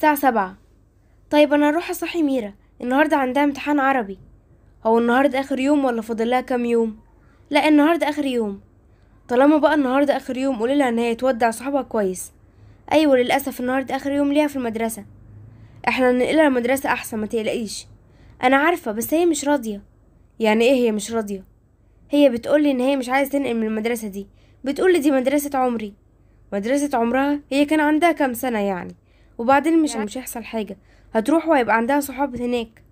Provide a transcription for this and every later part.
الساعة سبعة طيب أنا هروح أصحي ميرا النهاردة عندها امتحان عربي هو النهاردة آخر يوم ولا فاضلها كام يوم لا النهاردة آخر يوم طالما بقى النهاردة آخر يوم قوليلها إن هي تودع صحابها كويس أيوة للأسف النهاردة آخر يوم ليها في المدرسة احنا ننقلها المدرسة أحسن ما تقلقيش أنا عارفة بس هي مش راضية يعني إيه هي مش راضية هي بتقولي إن هي مش عايزة تنقل من المدرسة دي بتقولي دي مدرسة عمري مدرسة عمرها هي كان عندها كام سنة يعني وبعدين مش يعني مش هيحصل حاجه هتروح وهيبقى عندها صحاب هناك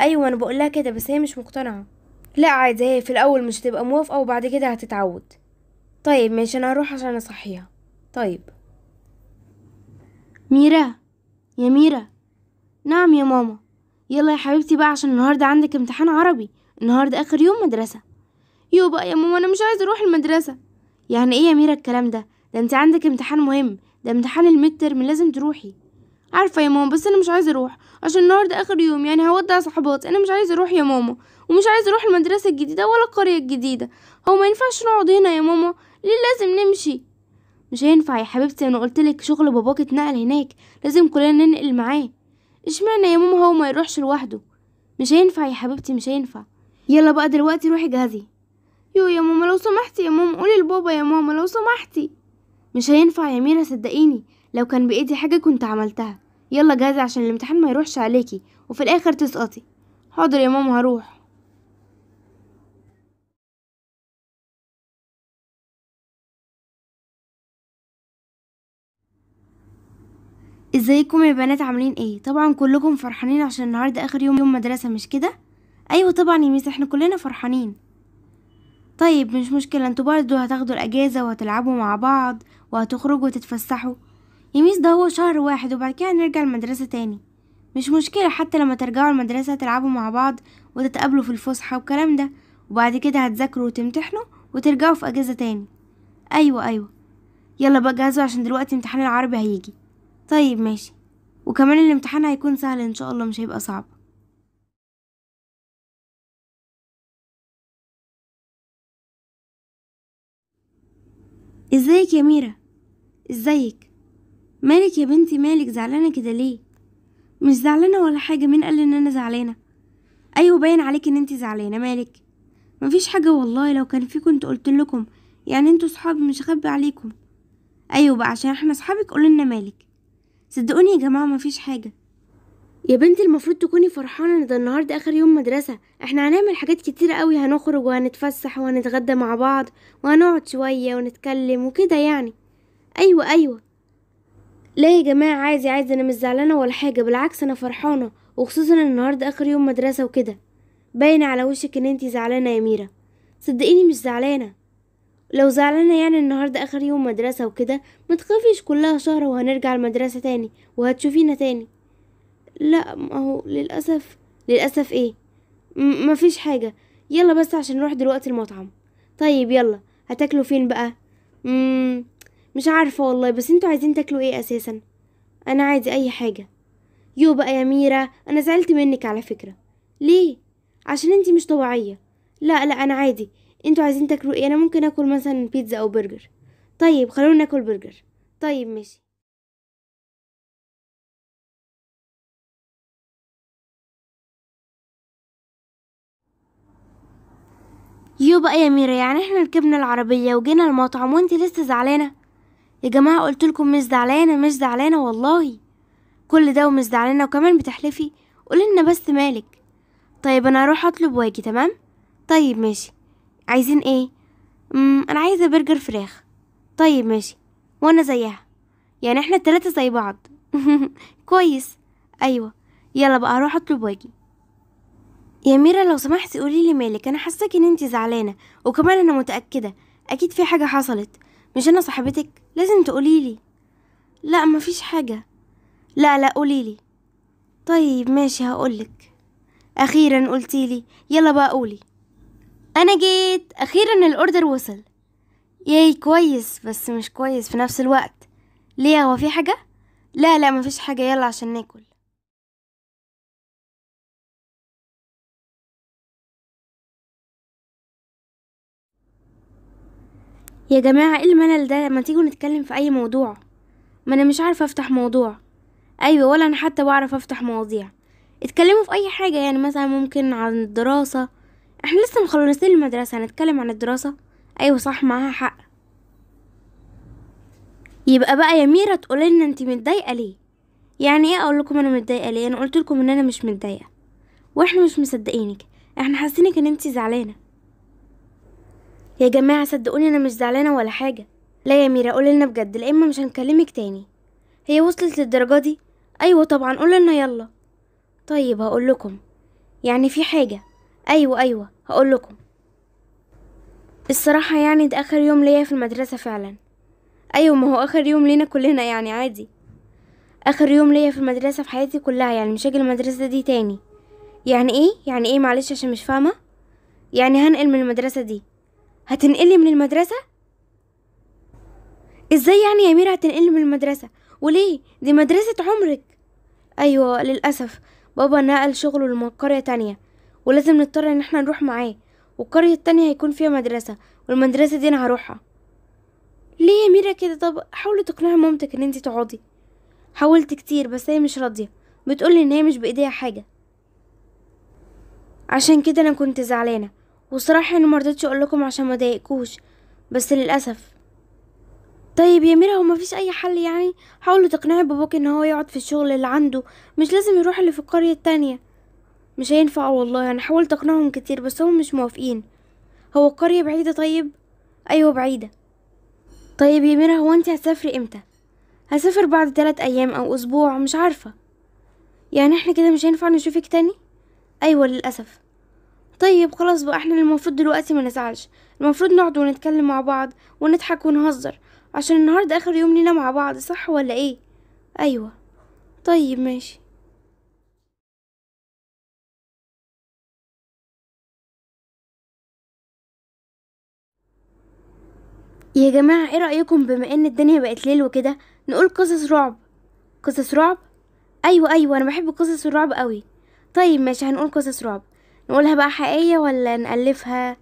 ايوه انا بقول لها كده بس هي مش مقتنعه لا عادي هي في الاول مش هتبقى موافقه وبعد كده هتتعود طيب ماشي انا هروح عشان اصحيها طيب ميرا يا ميرا نعم يا ماما يلا يا حبيبتي بقى عشان النهارده عندك امتحان عربي النهارده اخر يوم مدرسه يو بقى يا ماما انا مش عايزه اروح المدرسه يعني ايه يا ميرا الكلام ده ده انت عندك امتحان مهم ده امتحان الميد ترم لازم تروحي عارفة يا ماما بس أنا مش عايزة أروح عشان النهاردة آخر يوم يعني هودع صحباتي أنا مش عايزة أروح يا ماما ومش عايزة أروح المدرسة الجديدة ولا القرية الجديدة هو ما ينفعش نقعد هنا يا ماما ليه لازم نمشي مش هينفع يا حبيبتي أنا قلتلك شغل باباك اتنقل هناك لازم كلنا ننقل معاه اشمعنى يا ماما هو ما يروحش لوحده مش هينفع يا حبيبتي مش هينفع يلا بقى دلوقتي روحي جهزي يو يا ماما لو سمحتي يا ماما قولي لبابا يا ماما لو سمحتي مش هينفع يا ميرا صدقيني لو كان بايدي حاجه كنت عملتها يلا جاهزه عشان الامتحان ما يروحش عليكي وفي الاخر تسقطي حاضر يا ماما هروح ازيكم يا بنات عاملين ايه طبعا كلكم فرحانين عشان النهارده اخر يوم يوم مدرسه مش كده ايوه طبعا يا ميس احنا كلنا فرحانين طيب مش مشكله انتوا برضو هتاخدوا الاجازه وهتلعبوا مع بعض وهتخرجوا وتتفسحوا يميز ده هو شهر واحد وبعد كده نرجع المدرسة تاني مش مشكلة حتى لما ترجعوا المدرسة تلعبوا مع بعض وتتقابلوا في الفسحة والكلام ده وبعد كده هتذاكروا وتمتحنوا وترجعوا في أجازة تاني أيوة أيوة يلا بقى جهزوا عشان دلوقتي امتحان العربي هيجي طيب ماشي وكمان الامتحان هيكون سهل ان شاء الله مش هيبقى صعب ازيك يا ميرا ازيك مالك يا بنتي مالك زعلانه كده ليه مش زعلانه ولا حاجه مين قال ان انا زعلانه ايوه باين عليك ان انت زعلانه مالك مفيش حاجه والله لو كان في كنت قلت لكم يعني انتوا صحابي مش اخبي عليكم ايوه بقى عشان احنا صحابك قولنا مالك صدقوني يا جماعه مفيش حاجه يا بنتي المفروض تكوني فرحانه ان ده النهارده اخر يوم مدرسه احنا هنعمل حاجات كتيره قوي هنخرج وهنتفسح وهنتغدى مع بعض وهنقعد شويه ونتكلم وكده يعني ايوه ايوه لا يا جماعه عايزه عايزه انا مش زعلانه ولا حاجه بالعكس انا فرحانه وخصوصا ان النهارده اخر يوم مدرسه وكده باين على وشك ان انتي زعلانه يا ميرا صدقيني مش زعلانه لو زعلانه يعني النهارده اخر يوم مدرسه وكده متخافيش كلها شهر وهنرجع المدرسه تاني وهتشوفينا تاني لا ما هو للأسف للأسف ايه ما مفيش حاجة يلا بس عشان نروح دلوقتي المطعم طيب يلا هتاكلوا فين بقى مم مش عارفة والله بس انتوا عايزين تاكلوا ايه اساسا انا عادي اي حاجة يو بقى يا ميرا انا زعلت منك على فكرة ليه عشان انتي مش طبيعية لا لا انا عادي انتوا عايزين تاكلوا ايه انا ممكن اكل مثلا بيتزا او برجر طيب خلونا ناكل برجر طيب ماشي يوبا يا ميرا يعني احنا ركبنا العربية وجينا المطعم وانتي لسه زعلانة يا جماعة قلتلكم مش زعلانة مش زعلانة والله كل ده ومش زعلانة وكمان بتحلفي قولي بس مالك طيب انا هروح اطلب واجي تمام طيب ماشي عايزين ايه امم انا عايزه برجر فراخ طيب ماشي وانا زيها يعني احنا التلاتة زي بعض كويس ايوه يلا بقى هروح اطلب واجي يا ميرا لو سمحتي قولي لي مالك انا حاساك ان انتي زعلانه وكمان انا متاكده اكيد في حاجه حصلت مش انا صاحبتك لازم تقولي لي لا مفيش حاجه لا لا قولي لي طيب ماشي هقولك اخيرا قلتي لي يلا بقى قولي انا جيت اخيرا الاوردر وصل ياي كويس بس مش كويس في نفس الوقت ليه هو في حاجه لا لا مفيش حاجه يلا عشان ناكل يا جماعة ايه الملل ده لما تيجوا نتكلم في اي موضوع ما انا مش عارفة افتح موضوع ايوه ولا انا حتى بعرف افتح مواضيع اتكلموا في اي حاجة يعني مثلا ممكن عن الدراسة احنا لسه مخلصين المدرسة هنتكلم عن الدراسة ايوه صح معاها حق يبقى بقى يا ميرا تقولي لنا انت متضايقة ليه يعني ايه اقول لكم انا متضايقة ليه انا قلت لكم ان انا مش متضايقة واحنا مش مصدقينك احنا حاسينك ان انت زعلانة يا جماعة صدقوني أنا مش زعلانة ولا حاجة لا يا ميرا قولي لنا بجد لا إما مش هنكلمك تاني هي وصلت للدرجة دي أيوة طبعا قولي لنا يلا طيب هقول لكم يعني في حاجة أيوة أيوة هقول لكم الصراحة يعني ده آخر يوم ليا في المدرسة فعلا أيوة ما هو آخر يوم لينا كلنا يعني عادي آخر يوم ليا في المدرسة في حياتي كلها يعني مش هاجي المدرسة دي تاني يعني ايه يعني ايه معلش عشان مش فاهمة يعني هنقل من المدرسة دي هتنقلي من المدرسة؟ ازاي يعني يا ميرا هتنقلي من المدرسة؟ وليه؟ دي مدرسة عمرك أيوة للأسف بابا نقل شغله لقرية تانية ولازم نضطر ان احنا نروح معاه والقرية التانية هيكون فيها مدرسة والمدرسة دي انا هروحها ليه يا ميرا كده طب حاولي تقنعي مامتك ان انتي تقعدي حاولت كتير بس هي مش راضية بتقولي ان هي مش بايديها حاجة عشان كده انا كنت زعلانة وصراحة انا مرضتش اقول لكم عشان ما ضايقكوش بس للاسف طيب يا ميرا هو مفيش اي حل يعني حاولي تقنعي باباك ان هو يقعد في الشغل اللي عنده مش لازم يروح اللي في القرية التانية مش هينفع والله انا حاولت اقنعهم كتير بس هم مش موافقين هو القرية بعيدة طيب ايوه بعيدة طيب يا ميرا هو انت هتسافري امتى هسافر بعد ثلاث ايام او اسبوع مش عارفة يعني احنا كده مش هينفع نشوفك تاني ايوه للاسف طيب خلاص بقى احنا المفروض دلوقتي ما نزعلش المفروض نقعد ونتكلم مع بعض ونضحك ونهزر عشان النهاردة اخر يوم لينا مع بعض صح ولا ايه ايوه طيب ماشي يا جماعة ايه رأيكم بما ان الدنيا بقت ليل وكده نقول قصص رعب قصص رعب ايوه ايوه انا بحب قصص الرعب قوي طيب ماشي هنقول قصص رعب نقولها بقى حقيقية ولا نألفها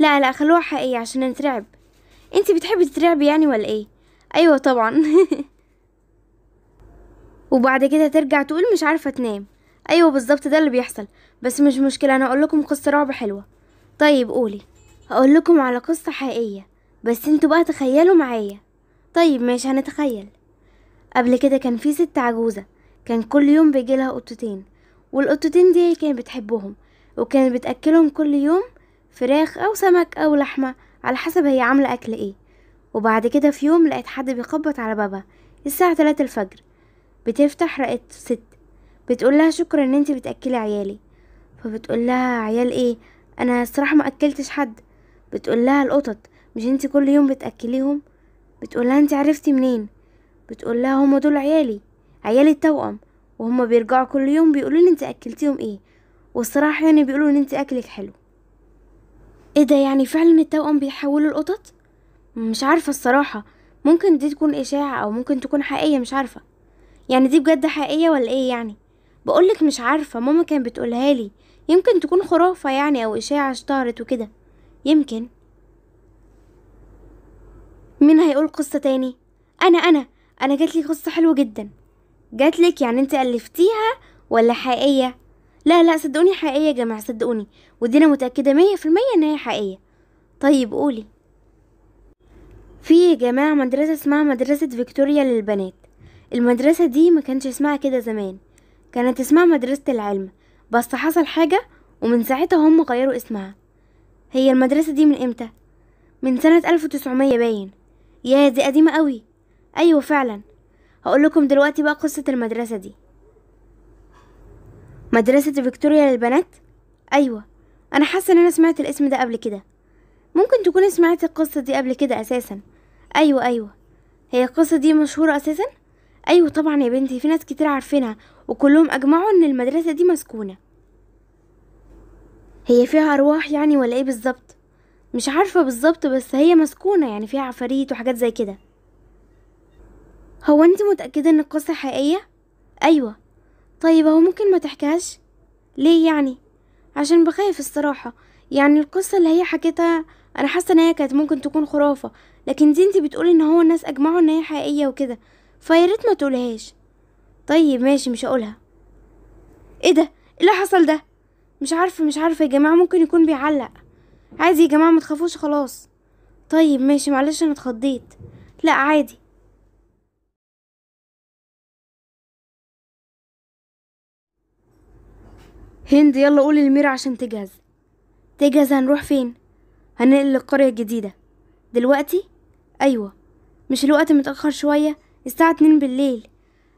لا لا خلوها حقيقية عشان نترعب انت بتحبي تترعبي يعني ولا ايه ايوه طبعا وبعد كده ترجع تقول مش عارفة تنام ايوه بالظبط ده اللي بيحصل بس مش مشكلة انا اقول لكم قصة رعب حلوة طيب قولي هقول لكم على قصة حقيقية بس انتوا بقى تخيلوا معايا طيب ماشي هنتخيل قبل كده كان في ست عجوزة كان كل يوم بيجيلها قطتين والقطتين دي هي كانت بتحبهم وكانت بتأكلهم كل يوم فراخ أو سمك أو لحمة على حسب هي عاملة أكل إيه وبعد كده في يوم لقيت حد بيخبط على بابها الساعة تلاتة الفجر بتفتح رأيت ست بتقول لها شكرا ان انت بتأكلي عيالي فبتقول لها عيال ايه انا الصراحة ما اكلتش حد بتقول لها القطط مش انت كل يوم بتأكليهم بتقول لها انت عرفتي منين بتقول لها هما دول عيالي عيالي التوأم وهما بيرجعوا كل يوم بيقولوا لي انت اكلتيهم ايه والصراحة يعني بيقولوا ان انت اكلك حلو ايه ده يعني فعلا التوأم بيحولوا القطط مش عارفة الصراحة ممكن دي تكون اشاعة او ممكن تكون حقيقية مش عارفة يعني دي بجد حقيقية ولا ايه يعني بقولك مش عارفة ماما كانت بتقولها لي يمكن تكون خرافة يعني او اشاعة اشتهرت وكده يمكن مين هيقول قصة تاني انا انا انا جاتلي قصة حلوة جدا جاتلك يعني انت الفتيها ولا حقيقية لا لا صدقوني حقيقية يا جماعة صدقوني ودي أنا متأكدة مية في المية إن هي حقيقية طيب قولي في يا جماعة مدرسة اسمها مدرسة فيكتوريا للبنات المدرسة دي ما كانش اسمها كده زمان كانت اسمها مدرسة العلم بس حصل حاجة ومن ساعتها هم غيروا اسمها هي المدرسة دي من امتى؟ من سنة ألف وتسعمية باين يا دي قديمة قوي أيوة فعلا هقول لكم دلوقتي بقى قصة المدرسة دي مدرسة فيكتوريا للبنات؟ أيوة أنا حاسة إن أنا سمعت الاسم ده قبل كده ممكن تكون سمعت القصة دي قبل كده أساسا أيوة أيوة هي القصة دي مشهورة أساسا؟ أيوة طبعا يا بنتي في ناس كتير عارفينها وكلهم أجمعوا إن المدرسة دي مسكونة هي فيها أرواح يعني ولا إيه بالظبط؟ مش عارفة بالظبط بس هي مسكونة يعني فيها عفاريت وحاجات زي كده هو انت متأكدة ان القصة حقيقية؟ ايوه طيب هو ممكن ما تحكاش ليه يعني عشان بخاف الصراحه يعني القصه اللي هي حكيتها انا حاسه ان هي كانت ممكن تكون خرافه لكن دي انت بتقولي ان هو الناس اجمعوا ان هي حقيقيه وكده فياريت ما تقولهاش طيب ماشي مش هقولها ايه ده ايه اللي حصل ده مش عارفه مش عارفه يا جماعه ممكن يكون بيعلق عادي يا جماعه ما تخافوش خلاص طيب ماشي معلش انا اتخضيت لا عادي هند يلا قولي لميرا عشان تجهز تجهز هنروح فين هننقل للقرية الجديدة دلوقتي أيوة مش الوقت متأخر شوية الساعة اتنين بالليل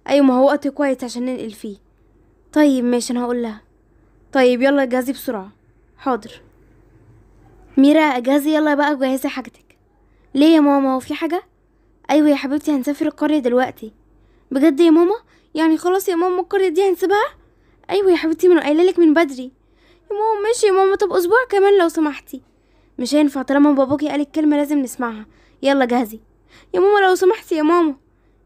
أيوة ما هو وقت كويس عشان ننقل فيه طيب ماشي أنا هقول لها طيب يلا اجهزي بسرعة حاضر ميرا اجهزي يلا بقى جهزي حاجتك ليه يا ماما هو في حاجة أيوة يا حبيبتي هنسافر القرية دلوقتي بجد يا ماما يعني خلاص يا ماما القرية دي هنسيبها ايوه يا حبيبتي من قايله لك من بدري يا ماما ماشي يا ماما طب اسبوع كمان لو سمحتي مش هينفع طالما باباكي قال الكلمه لازم نسمعها يلا جهزي يا ماما لو سمحتي يا ماما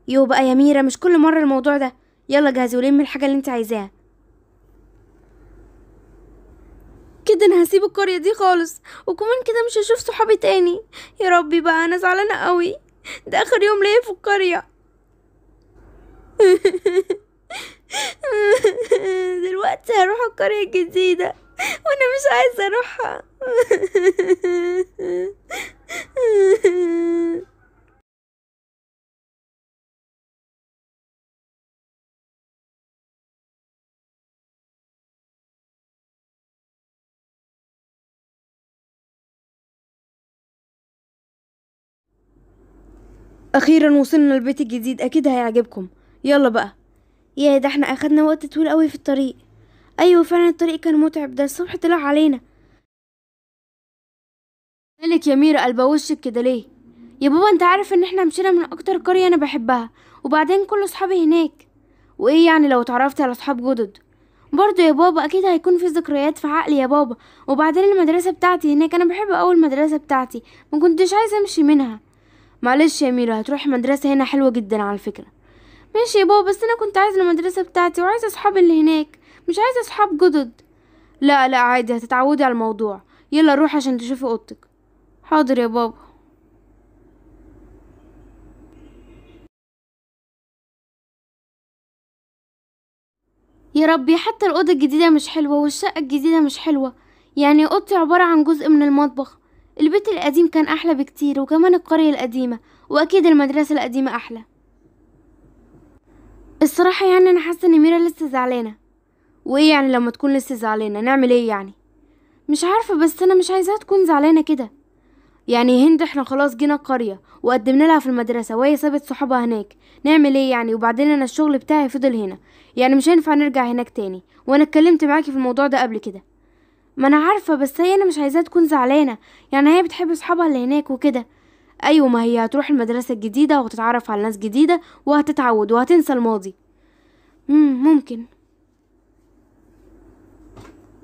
يو بقى يا ميرا مش كل مره الموضوع ده يلا جهزي ولمي الحاجه اللي انت عايزاها كده انا هسيب القريه دي خالص وكمان كده مش هشوف صحابي تاني يا ربي بقى انا زعلانه قوي ده اخر يوم ليا في القريه دلوقتي هروح القرية الجديدة وانا مش عايزة اروحها أخيرا وصلنا البيت الجديد أكيد هيعجبكم يلا بقى يا ده احنا اخدنا وقت طويل قوي في الطريق ايوه فعلا الطريق كان متعب ده الصبح طلع علينا مالك يا ميرا قلبه وشك كده ليه يا بابا انت عارف ان احنا مشينا من اكتر قريه انا بحبها وبعدين كل اصحابي هناك وايه يعني لو اتعرفت على اصحاب جدد برضه يا بابا اكيد هيكون في ذكريات في عقلي يا بابا وبعدين المدرسه بتاعتي هناك انا بحب اول مدرسة بتاعتي ما كنتش عايزه امشي منها معلش يا ميرا هتروحي مدرسه هنا حلوه جدا على فكره ماشي يا بابا بس انا كنت عايزه المدرسه بتاعتي وعايزه اصحاب اللي هناك مش عايزه اصحاب جدد لا لا عادي هتتعودي على الموضوع يلا روح عشان تشوفي اوضتك حاضر يا بابا يا ربي حتى الأوضة الجديدة مش حلوة والشقة الجديدة مش حلوة يعني أوضتي عبارة عن جزء من المطبخ البيت القديم كان أحلى بكتير وكمان القرية القديمة وأكيد المدرسة القديمة أحلى الصراحه يعني انا حاسه ان ميرا لسه زعلانه وايه يعني لما تكون لسه زعلانه نعمل ايه يعني مش عارفه بس انا مش عايزاها تكون زعلانه كده يعني هند احنا خلاص جينا القريه وقدمنا لها في المدرسه وهي سابت صحابها هناك نعمل ايه يعني وبعدين انا الشغل بتاعي فضل هنا يعني مش هينفع نرجع هناك تاني وانا اتكلمت معاكي في الموضوع ده قبل كده ما انا عارفه بس هي انا مش عايزاها تكون زعلانه يعني هي بتحب اصحابها اللي هناك وكده أيوة ما هي هتروح المدرسة الجديدة وهتتعرف على ناس جديدة وهتتعود وهتنسى الماضي مم ممكن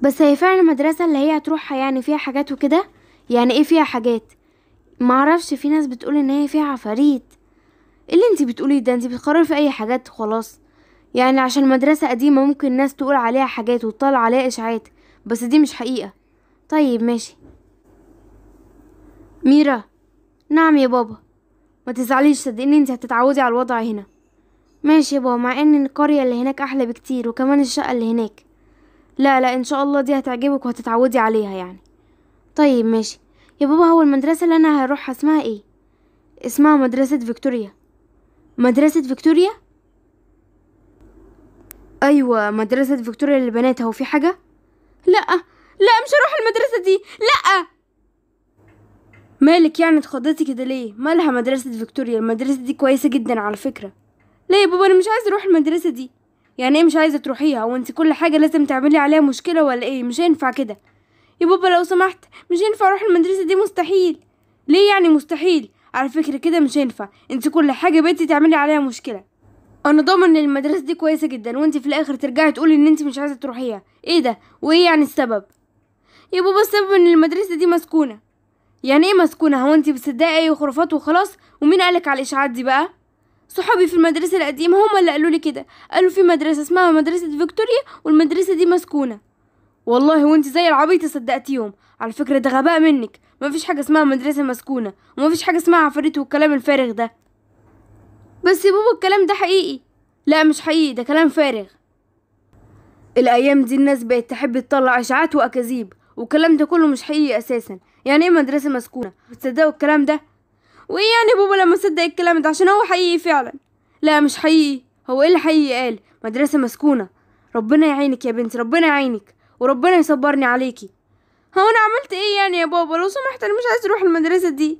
بس هي فعلا المدرسة اللي هي هتروحها يعني فيها حاجات وكده يعني ايه فيها حاجات معرفش في ناس بتقول ان هي فيها عفاريت إيه اللي انتي بتقوليه ده انتي بتقرر في اي حاجات خلاص يعني عشان المدرسة قديمة ممكن ناس تقول عليها حاجات وتطلع عليها اشاعات بس دي مش حقيقة طيب ماشي ميرا نعم يا بابا ما تزعليش صدقيني انت هتتعودي على الوضع هنا ماشي يا بابا مع ان القرية اللي هناك احلى بكتير وكمان الشقة اللي هناك لا لا ان شاء الله دي هتعجبك وهتتعودي عليها يعني طيب ماشي يا بابا هو المدرسة اللي انا هروحها اسمها ايه اسمها مدرسة فيكتوريا مدرسة فيكتوريا ايوه مدرسة فيكتوريا للبنات هو في حاجة لا لا مش هروح المدرسة دي لا مالك يعني اتخضيتي كده ليه مالها مدرسة فيكتوريا المدرسة دي كويسة جدا على فكرة ليه يا بابا انا مش عايزة اروح المدرسة دي يعني ايه مش عايزة تروحيها وانت كل حاجة لازم تعملي عليها مشكلة ولا ايه مش هينفع كده يا بابا لو سمحت مش هينفع اروح المدرسة دي مستحيل ليه يعني مستحيل على فكرة كده مش هينفع انت كل حاجة بنتي تعملي عليها مشكلة انا ضامن ان المدرسة دي كويسة جدا وانت في الاخر ترجعي تقولي ان انت مش عايزة تروحيها ايه ده وايه يعني السبب يا بابا السبب ان المدرسة دي مسكونة يعني ايه مسكونة هو انتي بتصدقي اي خرافات وخلاص ومين قالك على الاشاعات دي بقى صحابي في المدرسة القديمة هما اللي قالوا لي كده قالوا في مدرسة اسمها مدرسة فيكتوريا والمدرسة دي مسكونة والله وانت زي العبيطة صدقتيهم على فكرة ده غباء منك مفيش حاجة اسمها مدرسة مسكونة ومفيش حاجة اسمها عفاريت والكلام الفارغ ده بس يا بابا الكلام ده حقيقي لا مش حقيقي ده كلام فارغ الأيام دي الناس بقت تحب تطلع إشاعات وأكاذيب والكلام ده كله مش حقيقي أساسا يعني ايه مدرسة مسكونة بتصدقوا الكلام ده وايه يعني بابا لما صدق الكلام ده عشان هو حقيقي فعلا لا مش حقيقي هو ايه اللي حقيقي قال مدرسة مسكونة ربنا يعينك يا بنتي ربنا يعينك وربنا يصبرني عليكي هو انا عملت ايه يعني يا بابا لو سمحت انا مش عايز اروح المدرسة دي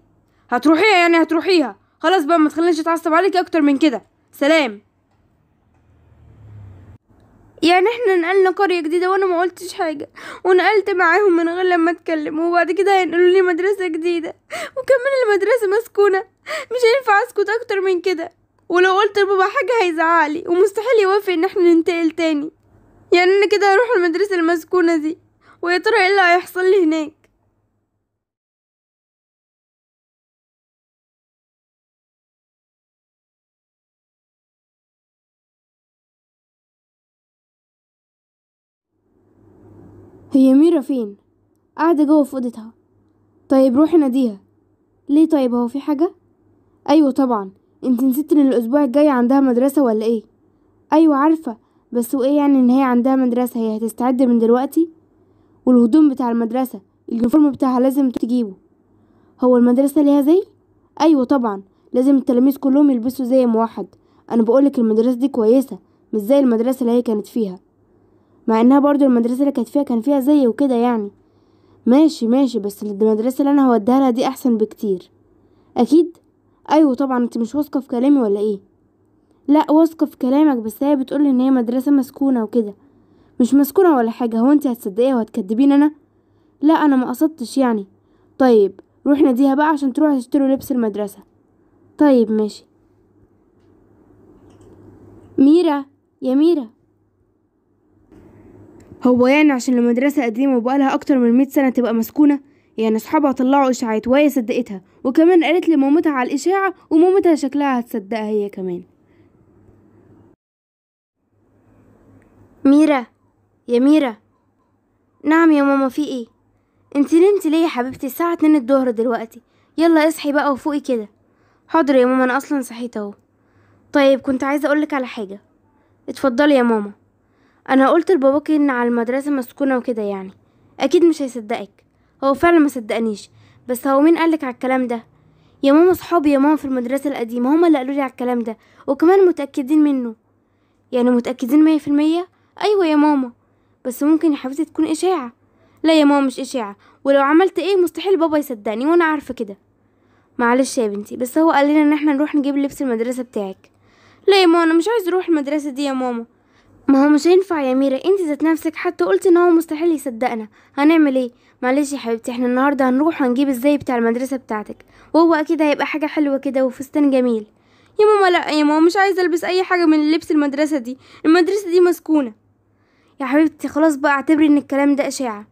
هتروحيها يعني هتروحيها خلاص بقى ما تخلينيش اتعصب عليكي اكتر من كده سلام يعني احنا نقلنا قرية جديدة وانا ما قلتش حاجة ونقلت معاهم من غير لما اتكلم وبعد كده هينقلوا لي مدرسة جديدة وكمان المدرسة مسكونة مش هينفع اسكت اكتر من كده ولو قلت لبابا حاجة هيزعقلي ومستحيل يوافق ان احنا ننتقل تاني يعني انا كده هروح المدرسة المسكونة دي ويا ترى ايه اللي هيحصل لي هناك هي ميرا فين قاعدة جوه في أوضتها طيب روحي ناديها ليه طيب هو في حاجة أيوة طبعا انت نسيت ان الأسبوع الجاي عندها مدرسة ولا ايه أيوة عارفة بس وإيه يعني إن هي عندها مدرسة هي هتستعد من دلوقتي والهدوم بتاع المدرسة اليونيفورم بتاعها لازم تجيبه هو المدرسة ليها زي؟ أيوة طبعا لازم التلاميذ كلهم يلبسوا زي موحد أنا بقولك المدرسة دي كويسة مش زي المدرسة اللي هي كانت فيها مع انها برضو المدرسة اللي كانت فيها كان فيها زي وكده يعني ماشي ماشي بس المدرسة اللي انا هوديها لها دي احسن بكتير اكيد ايوه طبعا انت مش واثقة في كلامي ولا ايه لا واثقة في كلامك بس هي بتقولي ان هي مدرسة مسكونة وكده مش مسكونة ولا حاجة هو انت هتصدقيها وهتكدبين انا لا انا ما قصدتش يعني طيب روح ناديها بقى عشان تروح تشتروا لبس المدرسة طيب ماشي ميرا يا ميرا هو يعني عشان المدرسة قديمة وبقالها أكتر من مية سنة تبقى مسكونة يعني أصحابها طلعوا إشاعات وهي صدقتها وكمان قالت لي مامتها على الإشاعة ومامتها شكلها هتصدقها هي كمان ميرا يا ميرا نعم يا ماما في ايه انت نمتي ليه يا حبيبتي الساعة اتنين الظهر دلوقتي يلا اصحي بقى وفوقي كده حاضر يا ماما انا اصلا صحيت اهو طيب كنت عايزه اقولك على حاجه اتفضلي يا ماما انا قلت لباباكي ان على المدرسه مسكونه وكده يعني اكيد مش هيصدقك هو فعلا ما صدقنيش بس هو مين قالك على الكلام ده يا ماما صحابي يا ماما في المدرسه القديمه هما اللي قالوا لي على الكلام ده وكمان متاكدين منه يعني متاكدين مية في المية ايوه يا ماما بس ممكن يا حبيبتي تكون اشاعه لا يا ماما مش اشاعه ولو عملت ايه مستحيل بابا يصدقني وانا عارفه كده معلش يا بنتي بس هو قال لنا ان احنا نروح نجيب لبس المدرسه بتاعك لا يا ماما انا مش عايز اروح المدرسه دي يا ماما ما هو مش هينفع يا ميرا انت ذات نفسك حتى قلت ان هو مستحيل يصدقنا هنعمل ايه معلش يا حبيبتي احنا النهارده هنروح ونجيب الزي بتاع المدرسه بتاعتك وهو اكيد هيبقى حاجه حلوه كده وفستان جميل يا ماما لا يا ماما مش عايزه البس اي حاجه من لبس المدرسه دي المدرسه دي مسكونه يا حبيبتي خلاص بقى اعتبري ان الكلام ده اشاعه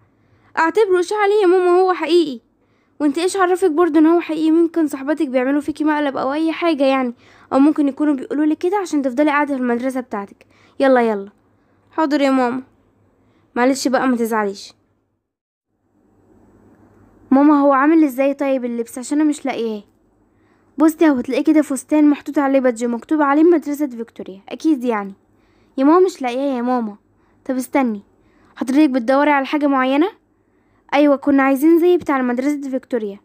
اعتبره اشاعه ليه يا ماما هو حقيقي وانت ايش عرفك برضو ان هو حقيقي ممكن صاحباتك بيعملوا فيكي مقلب او اي حاجه يعني او ممكن يكونوا بيقولوا لك كده عشان تفضلي قاعده في المدرسه بتاعتك يلا يلا حاضر يا ماما معلش بقى ما تزعليش ماما هو عامل ازاي طيب اللبس عشان انا مش لاقياه بصي اهو هتلاقيه كده فستان محطوط عليه بادج مكتوب عليه مدرسه فيكتوريا اكيد يعني يا ماما مش لاقياه يا ماما طب استني حضرتك بتدوري على حاجه معينه ايوه كنا عايزين زي بتاع مدرسة فيكتوريا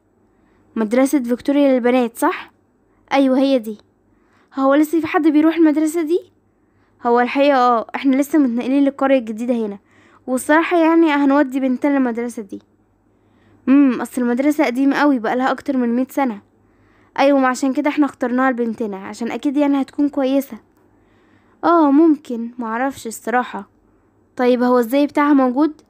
مدرسة فيكتوريا للبنات صح ايوه هي دي هو لسه في حد بيروح المدرسة دي هو الحقيقة اه احنا لسه متنقلين للقرية الجديدة هنا والصراحة يعني هنودي بنتنا المدرسة دي امم اصل المدرسة قديمة قوي بقالها اكتر من مية سنة ايوه عشان كده احنا اخترناها لبنتنا عشان اكيد يعني هتكون كويسة اه ممكن معرفش الصراحة طيب هو ازاي بتاعها موجود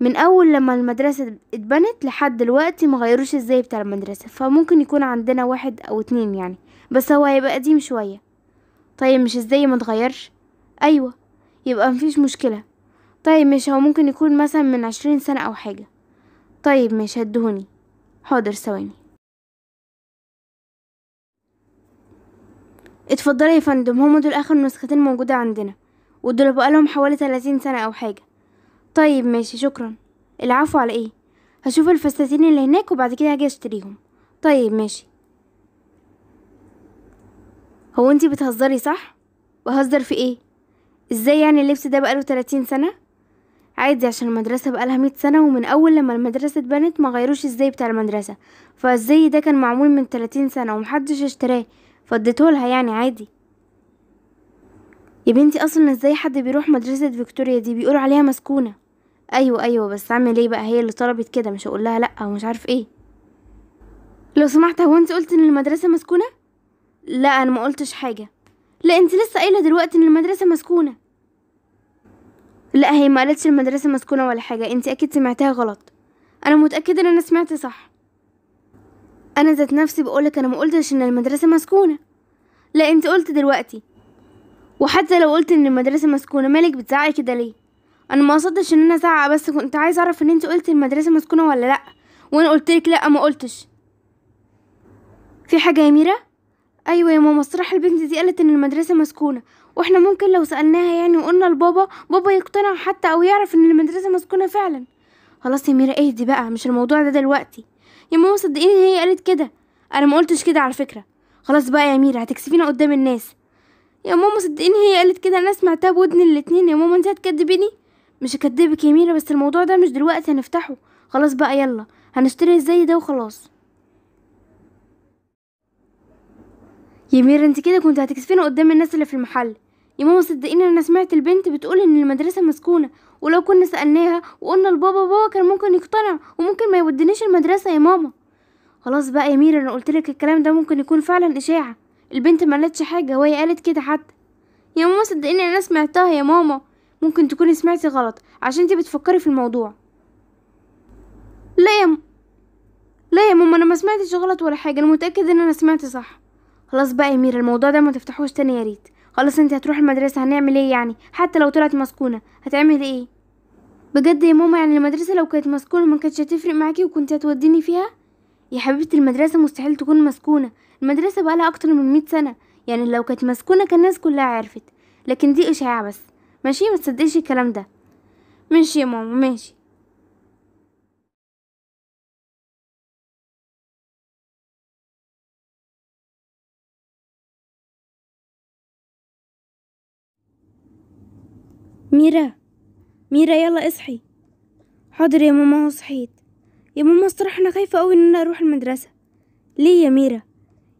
من اول لما المدرسة اتبنت لحد دلوقتي مغيروش الزي بتاع المدرسة فممكن يكون عندنا واحد او اتنين يعني بس هو هيبقى قديم شوية طيب مش ازاي ما اتغيرش ايوه يبقى مفيش مشكلة طيب مش هو ممكن يكون مثلا من عشرين سنة او حاجة طيب مش هدهوني حاضر ثواني اتفضلي يا فندم هما دول اخر نسختين موجودة عندنا ودول بقالهم حوالي 30 سنة او حاجة طيب ماشي شكرا العفو على ايه هشوف الفساتين اللي هناك وبعد كده هاجي اشتريهم طيب ماشي هو انتي بتهزري صح بهزر في ايه ازاي يعني اللبس ده بقاله 30 سنه عادي عشان المدرسة بقالها مية سنة ومن أول لما المدرسة اتبنت ما غيروش الزي بتاع المدرسة فالزي ده كان معمول من تلاتين سنة ومحدش اشتراه فاديتهولها يعني عادي يا بنتي اصلا ازاي حد بيروح مدرسة فيكتوريا دي بيقولوا عليها مسكونة ايوه ايوه بس اعمل ايه بقى هي اللي طلبت كده مش هقول لها لا ومش عارف ايه لو سمحت هو انت قلت ان المدرسة مسكونة لا انا ما قلتش حاجة لا انت لسه قايلة دلوقتي ان المدرسة مسكونة لا هي ما قالتش المدرسة مسكونة ولا حاجة انت اكيد سمعتها غلط انا متأكدة ان انا سمعت صح انا ذات نفسي بقولك انا ما قلتش ان المدرسة مسكونة لا انت قلت دلوقتي وحتى لو قلت ان المدرسه مسكونه مالك بتزعقي كده ليه انا ما قصدتش ان انا ازعق بس كنت عايز اعرف ان انت قلت المدرسه مسكونه ولا لا وانا قلت لك لا ما قلتش في حاجه يا ميرا ايوه يا ماما الصراحه البنت دي قالت ان المدرسه مسكونه واحنا ممكن لو سالناها يعني وقلنا لبابا بابا يقتنع حتى او يعرف ان المدرسه مسكونه فعلا خلاص يا ميرا اهدي بقى مش الموضوع ده دلوقتي يا ماما صدقيني هي قالت كده انا ما قلتش كده على فكره خلاص بقى يا ميرا هتكسفينا قدام الناس يا ماما صدقيني هي قالت كده انا سمعتها بودني الاتنين يا ماما انت هتكدبيني مش هكدبك يا ميرا بس الموضوع ده مش دلوقتي هنفتحه خلاص بقى يلا هنشتري الزي ده وخلاص يا ميرا انت كده كنت هتكسفيني قدام الناس اللي في المحل يا ماما صدقيني انا سمعت البنت بتقول ان المدرسه مسكونه ولو كنا سالناها وقلنا لبابا بابا كان ممكن يقتنع وممكن ما يودنيش المدرسه يا ماما خلاص بقى يا ميرا انا قلت لك الكلام ده ممكن يكون فعلا اشاعه البنت ما قالتش حاجه وهي قالت كده حتى يا ماما صدقيني انا سمعتها يا ماما ممكن تكوني سمعتي غلط عشان انت بتفكري في الموضوع لا يا م... لا يا ماما انا ما سمعتش غلط ولا حاجه انا متاكده ان انا سمعت صح خلاص بقى يا ميرا الموضوع ده ما تفتحوش تاني يا ريت خلاص انت هتروح المدرسه هنعمل ايه يعني حتى لو طلعت مسكونه هتعمل ايه بجد يا ماما يعني المدرسه لو كانت مسكونه ما كانتش هتفرق معاكي وكنت هتوديني فيها يا حبيبتي المدرسه مستحيل تكون مسكونه المدرسة بقالها أكتر من مئة سنة يعني لو كانت مسكونة كان الناس كلها عرفت لكن دي إشاعة بس ماشي ما تصدقش الكلام ده ماشي يا ماما ماشي ميرا ميرا يلا اصحي حاضر يا ماما صحيت يا ماما الصراحة أنا خايفة أوي إن أنا أروح المدرسة ليه يا ميرا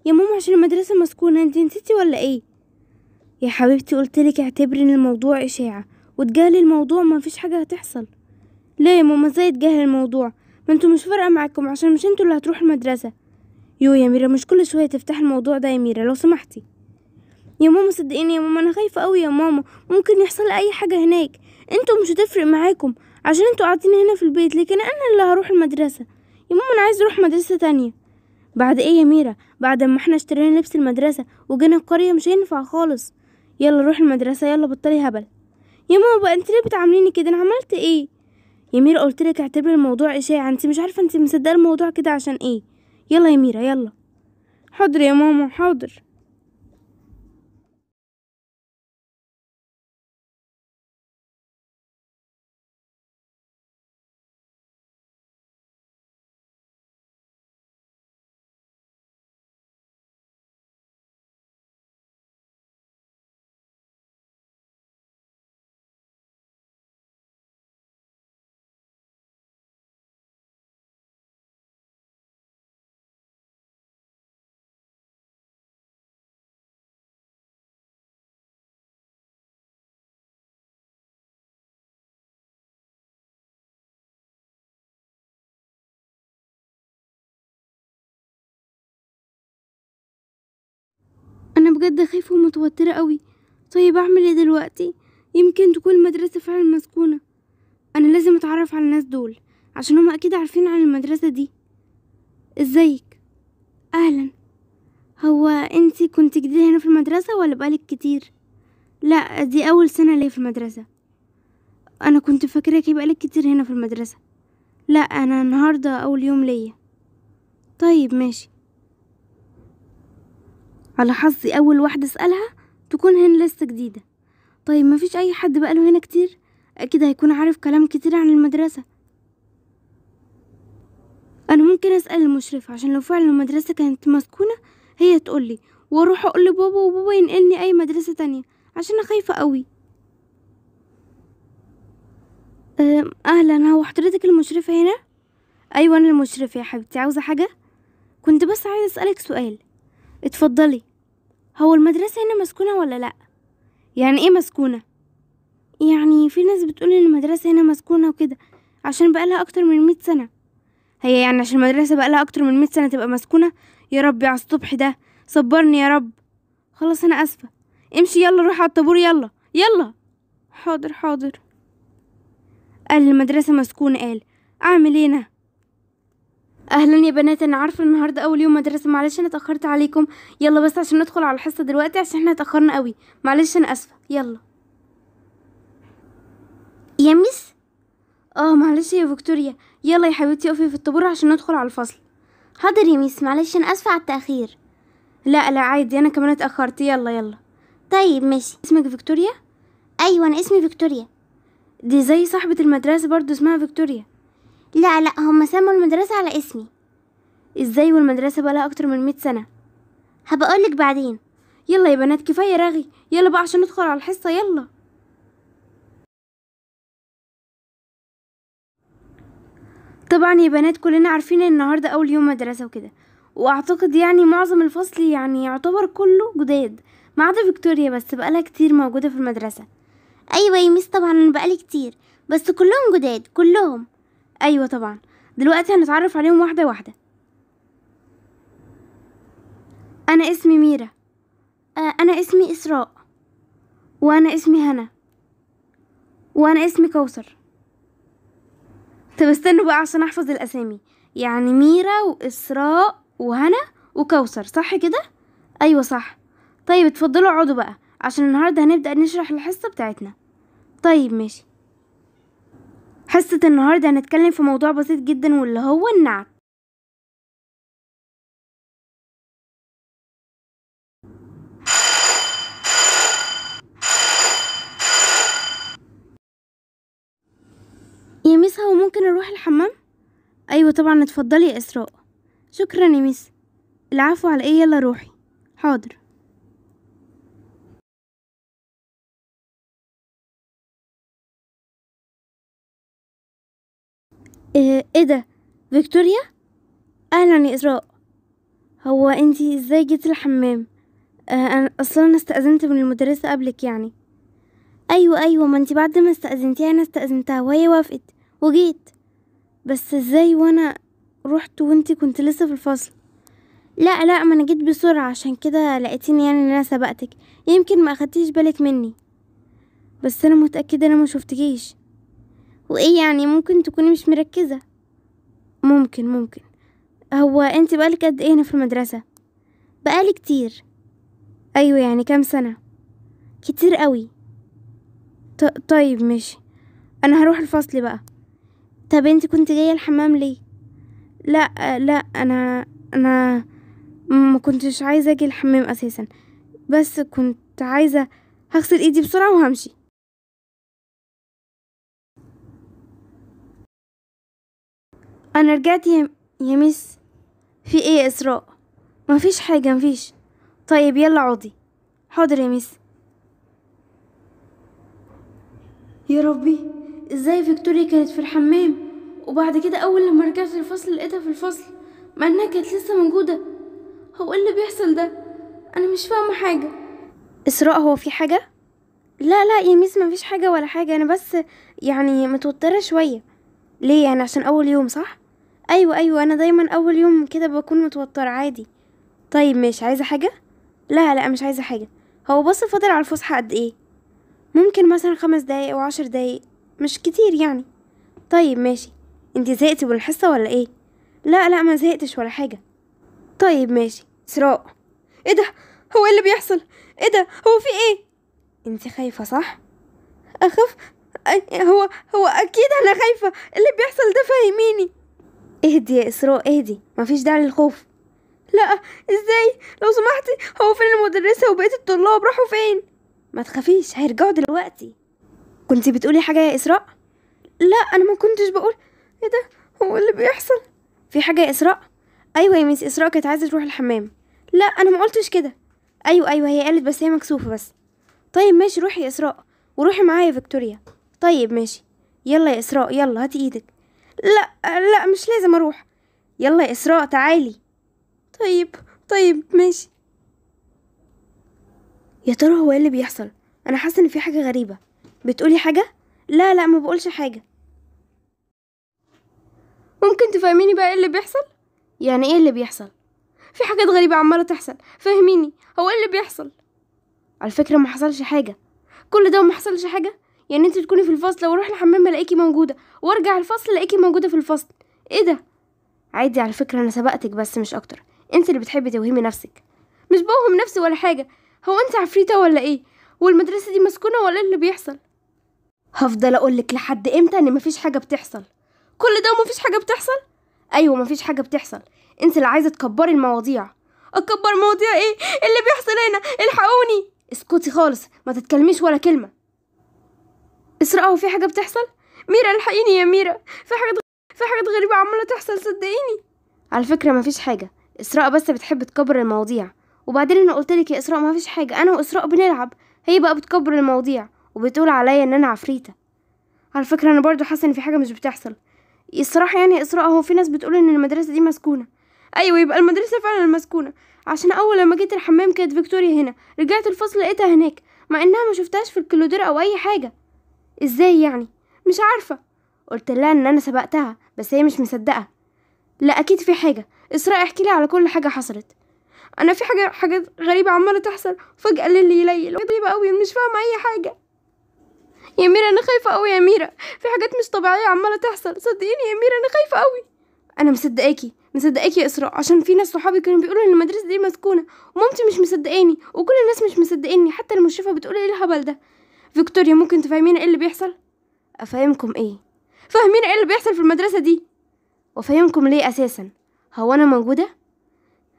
يا ماما عشان المدرسة مسكونة انت نسيتي ولا ايه يا حبيبتي قلتلك اعتبري ان الموضوع اشاعة وتجاهلي الموضوع ما فيش حاجة هتحصل ليه يا ماما ازاي تجاهلي الموضوع ما انتوا مش فارقة معاكم عشان مش انتوا اللي هتروحوا المدرسة يو يا ميرا مش كل شوية تفتح الموضوع ده يا ميرا لو سمحتي يا ماما صدقيني يا ماما انا خايفة قوي يا ماما ممكن يحصل اي حاجة هناك انتوا مش هتفرق معاكم عشان انتوا قاعدين هنا في البيت لكن انا اللي هروح المدرسة يا ماما انا عايز اروح مدرسة تانية بعد ايه يا ميرا بعد ما احنا اشترينا لبس المدرسة وجينا القرية مش هينفع خالص يلا روح المدرسة يلا بطلي هبل يا ماما بقى انت ليه بتعامليني كده انا عملت ايه يا ميرا قلت لك اعتبري الموضوع اشاعة انت مش عارفة انت مصدقة الموضوع كده عشان ايه يلا يا ميرا يلا حاضر يا ماما حاضر بجد خايفة ومتوترة قوي طيب اعمل ايه دلوقتي يمكن تكون المدرسة فعلا مسكونة انا لازم اتعرف على الناس دول عشان هما اكيد عارفين عن المدرسة دي ازيك اهلا هو انتي كنت جديدة هنا في المدرسة ولا بقالك كتير لا دي اول سنة ليا في المدرسة انا كنت فاكراكي بقالك كتير هنا في المدرسة لا انا النهاردة اول يوم ليا طيب ماشي على حظي أول واحدة أسألها تكون هنا لسه جديدة طيب مفيش أي حد بقاله هنا كتير أكيد هيكون عارف كلام كتير عن المدرسة أنا ممكن أسأل المشرفة عشان لو فعلا المدرسة كانت مسكونة هي تقولي وأروح أقول لبابا وبابا ينقلني أي مدرسة تانية عشان أنا خايفة قوي أهلا هو حضرتك المشرفة هنا؟ أيوة أنا المشرفة يا حبيبتي عاوزة حاجة؟ كنت بس عايزة أسألك سؤال اتفضلي هو المدرسة هنا مسكونة ولا لأ؟ يعني ايه مسكونة؟ يعني في ناس بتقول ان المدرسة هنا مسكونة وكده عشان بقالها اكتر من مية سنة هي يعني عشان المدرسة بقالها اكتر من مية سنة تبقى مسكونة يا ربي على الصبح ده صبرني يا رب خلاص انا اسفة امشي يلا روح على الطابور يلا يلا حاضر حاضر قال المدرسة مسكونة قال اعمل ايه اهلا يا بنات انا عارفه النهارده اول يوم مدرسه معلش انا اتاخرت عليكم يلا بس عشان ندخل على الحصه دلوقتي عشان احنا اتاخرنا قوي معلش انا اسفه يلا يا ميس اه معلش يا فيكتوريا يلا يا حبيبتي اقفي في الطابور عشان ندخل على الفصل حاضر يا ميس معلش انا اسفه على التاخير لا لا عادي انا كمان اتاخرت يلا يلا طيب ماشي اسمك فيكتوريا ايوه انا اسمي فيكتوريا دي زي صاحبه المدرسه برضو اسمها فيكتوريا لا لا هم سموا المدرسة على اسمي ازاي والمدرسة بقالها اكتر من مئة سنة هبقولك بعدين يلا يا بنات كفاية رغي يلا بقى عشان ندخل على الحصة يلا طبعا يا بنات كلنا عارفين النهاردة اول يوم مدرسة وكده واعتقد يعني معظم الفصل يعني يعتبر كله جداد ما عدا فيكتوريا بس بقالها كتير موجودة في المدرسة ايوه يا ميس طبعا انا بقالي كتير بس كلهم جداد كلهم ايوه طبعا دلوقتي هنتعرف عليهم واحده واحده انا اسمي ميرا آه، انا اسمي اسراء وانا اسمي هنا وانا اسمي كوثر طب استنوا بقى عشان احفظ الاسامي يعني ميرا واسراء وهنا وكوثر صح كده ايوه صح طيب اتفضلوا اقعدوا بقى عشان النهارده هنبدا نشرح الحصه بتاعتنا طيب ماشي حصة النهاردة هنتكلم في موضوع بسيط جدا واللي هو النعت يا ميس هو ممكن اروح الحمام ايوه طبعا اتفضلي يا اسراء شكرا يا ميس العفو على ايه يلا روحي حاضر إيه،, ايه ده فيكتوريا اهلا يا اسراء هو انتي ازاي جيتي الحمام آه انا اصلا انا استاذنت من المدرسه قبلك يعني ايوه ايوه ما انتي بعد ما استاذنتيها انا استاذنتها وهي وافقت وجيت بس ازاي وانا رحت وانتي كنت لسه في الفصل لا لا ما انا جيت بسرعه عشان كده لقيتيني يعني ان انا سبقتك يمكن ما اخدتيش بالك مني بس انا متاكده انا ما شفتكيش وايه يعني ممكن تكوني مش مركزة ممكن ممكن هو انت بقالك قد ايه هنا في المدرسة بقالي كتير ايوه يعني كام سنة كتير قوي ط- طيب ماشي انا هروح الفصل بقى طب انت كنت جاية الحمام ليه لا لا انا انا ما كنتش عايزة اجي الحمام اساسا بس كنت عايزة هغسل ايدي بسرعة وهمشي انا رجعت يا, يا ميس في ايه يا اسراء مفيش حاجه مفيش طيب يلا عودي حاضر يا ميس يا ربي ازاي فيكتوريا كانت في الحمام وبعد كده اول لما رجعت الفصل لقيتها في الفصل مع انها كانت لسه موجوده هو ايه اللي بيحصل ده انا مش فاهمه حاجه اسراء هو في حاجه لا لا يا ميس مفيش حاجه ولا حاجه انا بس يعني متوتره شويه ليه يعني عشان اول يوم صح ايوه ايوه انا دايما اول يوم كده بكون متوتر عادي طيب ماشي عايزه حاجه لا لا مش عايزه حاجه هو بص فاضل على الفسحه قد ايه ممكن مثلا خمس دقايق او عشر دقايق مش كتير يعني طيب ماشي انتي زهقتي من الحصه ولا ايه لا لا ما زهقتش ولا حاجه طيب ماشي اسراء ايه ده هو ايه اللي بيحصل ايه ده هو في ايه انت خايفه صح اخاف هو هو اكيد انا خايفه إيه اللي بيحصل ده فاهميني اهدي يا إسراء اهدي مفيش داعي للخوف لا ازاي لو سمحتي هو فين المدرسة وبقية الطلاب راحوا فين ما تخافيش هيرجعوا دلوقتي كنتي بتقولي حاجة يا إسراء لا أنا ما كنتش بقول ايه ده هو اللي بيحصل في حاجة يا إسراء أيوة يا ميس إسراء كانت عايزة تروح الحمام لا أنا ما قلتش كده أيوة أيوة هي قالت بس هي مكسوفة بس طيب ماشي روحي يا إسراء وروحي معايا يا فيكتوريا طيب ماشي يلا يا إسراء يلا هاتي إيدك لا لا مش لازم اروح يلا يا اسراء تعالي طيب طيب ماشي يا ترى هو ايه اللي بيحصل انا حاسه ان في حاجه غريبه بتقولي حاجه لا لا ما بقولش حاجه ممكن تفهميني بقى ايه اللي بيحصل يعني ايه اللي بيحصل في حاجات غريبه عماله تحصل فهميني هو ايه اللي بيحصل على فكره ما حصلش حاجه كل ده ما حصلش حاجه يعني انت تكوني في الفصل واروح الحمام الاقيكي موجوده وارجع الفصل الاقيكي موجوده في الفصل ايه ده عادي على فكره انا سبقتك بس مش اكتر انت اللي بتحبي توهمي نفسك مش بوهم نفسي ولا حاجه هو انت عفريته ولا ايه والمدرسه دي مسكونه ولا إيه اللي بيحصل هفضل اقولك لحد امتى ان مفيش حاجه بتحصل كل ده ومفيش حاجه بتحصل ايوه مفيش حاجه بتحصل انت اللي عايزه تكبري المواضيع اكبر مواضيع ايه اللي بيحصل هنا الحقوني اسكتي خالص ما تتكلميش ولا كلمه اسراء في حاجه بتحصل ميرا الحقيني يا ميرا في حاجات في حاجات غريبه عماله تحصل صدقيني على فكره مفيش حاجه اسراء بس بتحب تكبر المواضيع وبعدين انا قلت لك يا اسراء مفيش حاجه انا واسراء بنلعب هي بقى بتكبر المواضيع وبتقول عليا ان انا عفريته على فكره انا برضو حاسه ان في حاجه مش بتحصل الصراحه يعني يا اسراء هو في ناس بتقول ان المدرسه دي مسكونه ايوه يبقى المدرسه فعلا مسكونه عشان اول لما جيت الحمام كانت فيكتوريا هنا رجعت الفصل لقيتها هناك مع انها ما شفتهاش في الكلودير او اي حاجه ازاي يعني مش عارفه قلت لها ان انا سبقتها بس هي مش مصدقه لا اكيد في حاجه اسراء احكي لي على كل حاجه حصلت انا في حاجه حاجات غريبه عماله تحصل فجاه ليلي يليل غريبه قوي مش فاهمه اي حاجه يا ميرا انا خايفه قوي يا ميرا في حاجات مش طبيعيه عماله تحصل صدقيني يا ميرا انا خايفه قوي انا مصدقاكي مصدقاكي يا اسراء عشان في ناس صحابي كانوا بيقولوا ان المدرسه دي مسكونه ومامتي مش مصدقاني وكل الناس مش مصدقاني حتى المشرفه بتقول ايه الهبل ده فيكتوريا ممكن تفهمين ايه اللي بيحصل افهمكم ايه فاهمين ايه اللي بيحصل في المدرسه دي وافهمكم ليه اساسا هو انا موجوده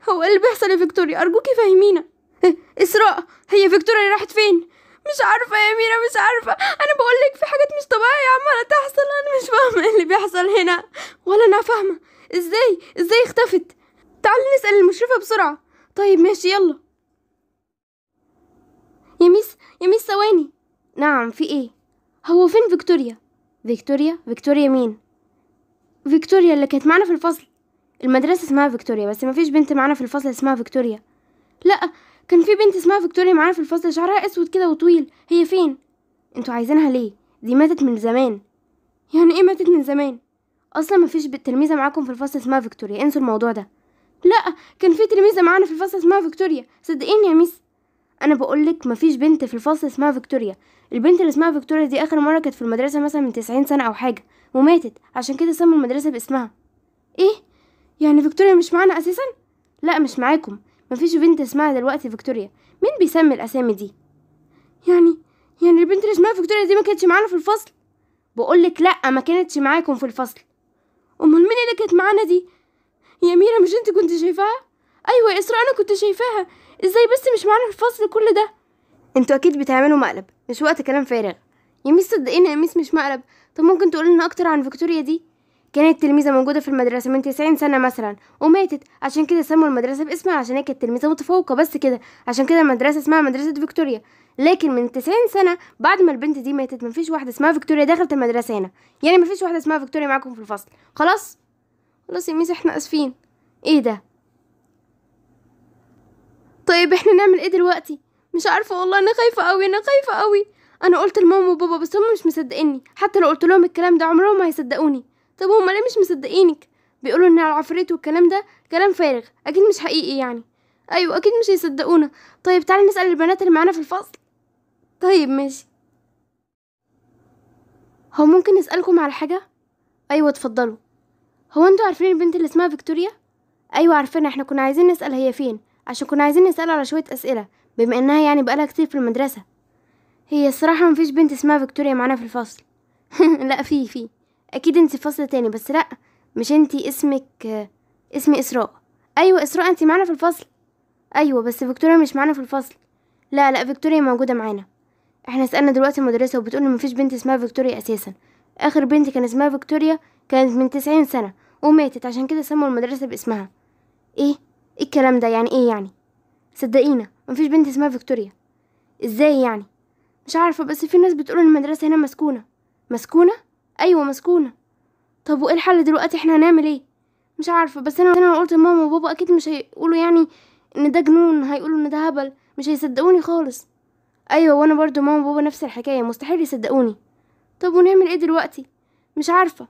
هو ايه اللي بيحصل يا فيكتوريا ارجوكي فهمينا إيه، اسراء هي فيكتوريا راحت فين مش عارفه يا ميرا مش عارفه انا بقول لك في حاجات مش طبيعيه عماله تحصل انا مش فاهمه ايه اللي بيحصل هنا ولا انا فاهمه ازاي ازاي اختفت تعالي نسال المشرفه بسرعه طيب ماشي يلا يا ميس يا ميس ثواني نعم في ايه هو فين فيكتوريا فيكتوريا فيكتوريا مين فيكتوريا اللي كانت معانا في الفصل المدرسه اسمها فيكتوريا بس مفيش بنت معانا في الفصل اسمها فيكتوريا لا كان في بنت اسمها فيكتوريا معانا في الفصل شعرها اسود كده وطويل هي فين انتوا عايزينها ليه دي ماتت من زمان يعني ايه ماتت من زمان اصلا مفيش تلميذه معاكم في الفصل اسمها فيكتوريا انسوا الموضوع ده لا كان في تلميذه معانا في الفصل اسمها فيكتوريا صدقيني يا ميس انا بقول لك مفيش بنت في الفصل اسمها فيكتوريا البنت اللي اسمها فيكتوريا دي اخر مره كانت في المدرسه مثلا من 90 سنه او حاجه وماتت عشان كده سموا المدرسه باسمها ايه يعني فيكتوريا مش معانا اساسا لا مش معاكم مفيش بنت اسمها دلوقتي فيكتوريا مين بيسمي الاسامي دي يعني يعني البنت اللي اسمها فيكتوريا دي ما كانتش معانا في الفصل بقولك لا ما كانتش معاكم في الفصل امال مين اللي كانت معانا دي يا ميرا مش انت كنت شايفاها ايوه يا اسراء انا كنت شايفاها ازاي بس مش معانا في الفصل كل ده انتوا اكيد بتعملوا مقلب مش وقت كلام فارغ يا ميس صدقيني يا ميس مش مقلب طب ممكن تقول لنا اكتر عن فيكتوريا دي كانت تلميذة موجودة في المدرسة من تسعين سنة مثلا وماتت عشان كده سموا المدرسة باسمها عشان هي كانت تلميذة متفوقة بس كده عشان كده المدرسة اسمها مدرسة فيكتوريا لكن من تسعين سنة بعد ما البنت دي ماتت مفيش واحدة اسمها فيكتوريا دخلت المدرسة هنا يعني مفيش واحدة اسمها فيكتوريا معاكم في الفصل خلاص خلاص يا ميس احنا اسفين ايه ده طيب احنا نعمل ايه دلوقتي مش عارفه والله انا خايفه قوي انا خايفه قوي انا قلت لماما وبابا بس هم مش مصدقيني حتى لو قلت لهم الكلام ده عمرهم ما هيصدقوني طب هم ليه مش مصدقينك بيقولوا ان العفريت والكلام ده كلام فارغ اكيد مش حقيقي يعني ايوه اكيد مش هيصدقونا طيب تعالي نسال البنات اللي معانا في الفصل طيب ماشي هو ممكن نسالكم على حاجه ايوه اتفضلوا هو انتوا عارفين البنت اللي اسمها فيكتوريا ايوه عارفينها احنا كنا عايزين نسال هي فين عشان كنا عايزين نسأله على شوية أسئلة بما إنها يعني بقالها كتير في المدرسة هي الصراحة مفيش بنت اسمها فيكتوريا معانا في الفصل لا في في أكيد انتي في فصل تاني بس لأ مش انتي اسمك اسمي إسراء أيوة إسراء انتي معانا في الفصل أيوة بس فيكتوريا مش معانا في الفصل لا لا فيكتوريا موجودة معانا احنا سألنا دلوقتي المدرسة وبتقول مفيش بنت اسمها فيكتوريا أساسا آخر بنت كان اسمها فيكتوريا كانت من تسعين سنة وماتت عشان كده سموا المدرسة باسمها ايه ايه الكلام ده يعني ايه يعني صدقينا مفيش بنت اسمها فيكتوريا ازاي يعني مش عارفه بس في ناس بتقول المدرسه هنا مسكونه مسكونه ايوه مسكونه طب وايه الحل دلوقتي احنا هنعمل ايه مش عارفه بس انا انا قلت لماما وبابا اكيد مش هيقولوا يعني ان ده جنون هيقولوا ان ده هبل مش هيصدقوني خالص ايوه وانا برضو ماما وبابا نفس الحكايه مستحيل يصدقوني طب ونعمل ايه دلوقتي مش عارفه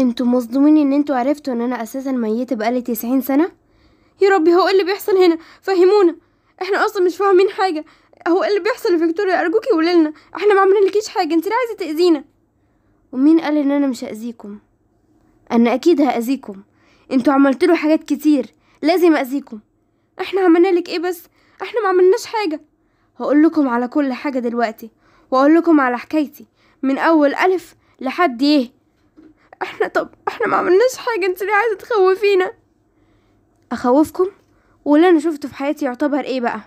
انتوا مصدومين ان انتوا عرفتوا ان انا اساسا ميتة بقالي تسعين سنة يا ربي هو ايه اللي بيحصل هنا فهمونا احنا اصلا مش فاهمين حاجة هو ايه اللي بيحصل يا فيكتوريا ارجوكي قولي لنا احنا ما عملنالكيش حاجة انت ليه عايزة تأذينا ومين قال ان انا مش هأذيكم انا اكيد هأذيكم انتوا له حاجات كتير لازم اذيكم احنا عملنالك ايه بس احنا ما عملناش حاجة هقول لكم على كل حاجة دلوقتي واقول لكم على حكايتي من اول الف لحد ايه احنا طب احنا ما عملناش حاجة انت ليه عايزة تخوفينا اخوفكم واللي انا شفته في حياتي يعتبر ايه بقى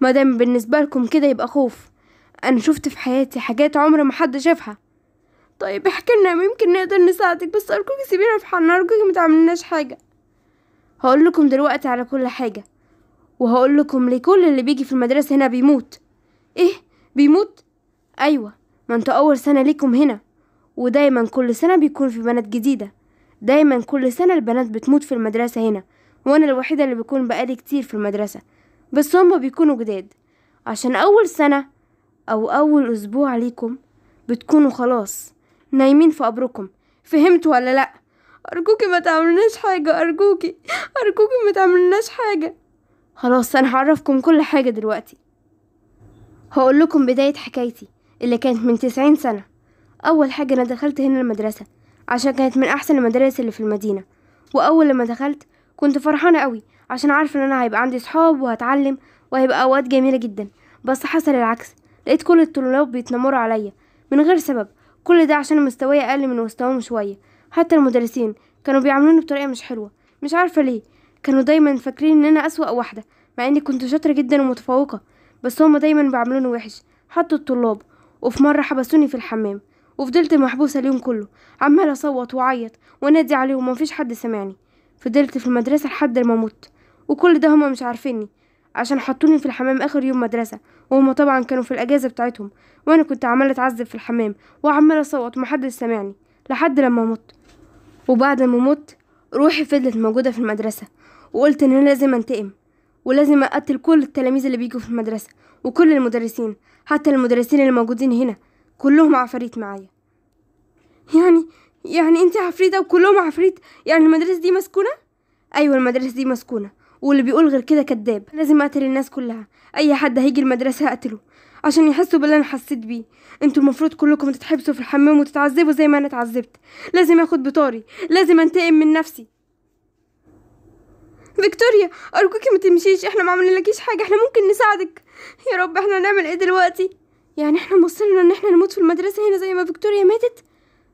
ما دام بالنسبة لكم كده يبقى خوف انا شفت في حياتي حاجات عمر ما حد شافها طيب احكي لنا يمكن نقدر نساعدك بس ارجوك سيبينا في حالنا ارجوك ما تعملناش حاجة هقول لكم دلوقتي على كل حاجة وهقول لكم ليه كل اللي بيجي في المدرسة هنا بيموت ايه بيموت ايوه ما انتوا اول سنة ليكم هنا ودايما كل سنة بيكون في بنات جديدة دايما كل سنة البنات بتموت في المدرسة هنا وأنا الوحيدة اللي بكون بقالي كتير في المدرسة بس هما بيكونوا جداد عشان أول سنة أو أول أسبوع ليكم بتكونوا خلاص نايمين في قبركم فهمتوا ولا لأ أرجوكي ما تعملناش حاجة أرجوكي أرجوكي ما تعملناش حاجة خلاص أنا هعرفكم كل حاجة دلوقتي هقول لكم بداية حكايتي اللي كانت من تسعين سنة أول حاجة أنا دخلت هنا المدرسة عشان كانت من أحسن المدارس اللي في المدينة وأول لما دخلت كنت فرحانة قوي عشان عارفة إن أنا هيبقى عندي صحاب وهتعلم وهيبقى أوقات جميلة جدا بس حصل العكس لقيت كل الطلاب بيتنمروا عليا من غير سبب كل ده عشان مستواي أقل من مستواهم شوية حتى المدرسين كانوا بيعاملوني بطريقة مش حلوة مش عارفة ليه كانوا دايما فاكرين إن أنا أسوأ واحدة مع إني كنت شاطرة جدا ومتفوقة بس هما دايما بيعاملوني وحش حتى الطلاب وفي مرة حبسوني في الحمام وفضلت محبوسة اليوم كله عمال أصوت وأعيط وأنادي عليهم ومفيش حد سمعني فضلت في المدرسة لحد ما مت وكل ده هما مش عارفيني عشان حطوني في الحمام آخر يوم مدرسة وهما طبعا كانوا في الأجازة بتاعتهم وأنا كنت عمالة أتعذب في الحمام وعمالة أصوت ومحدش سامعني لحد لما مت وبعد ما مت روحي فضلت موجودة في المدرسة وقلت إن أنا لازم أنتقم ولازم أقتل كل التلاميذ اللي بيجوا في المدرسة وكل المدرسين حتى المدرسين اللي موجودين هنا كلهم عفاريت معايا يعني يعني انت عفريتة وكلهم عفريت يعني المدرسة دي مسكونة ايوه المدرسة دي مسكونة واللي بيقول غير كده كذاب لازم اقتل الناس كلها اي حد هيجي المدرسة هقتله عشان يحسوا باللي انا حسيت بيه انتوا المفروض كلكم تتحبسوا في الحمام وتتعذبوا زي ما انا اتعذبت لازم اخد بطاري لازم انتقم من نفسي فيكتوريا ارجوكي ما تمشيش احنا ما لكيش حاجه احنا ممكن نساعدك يا رب احنا هنعمل ايه دلوقتي يعني احنا مصرنا ان احنا نموت في المدرسة هنا زي ما فيكتوريا ماتت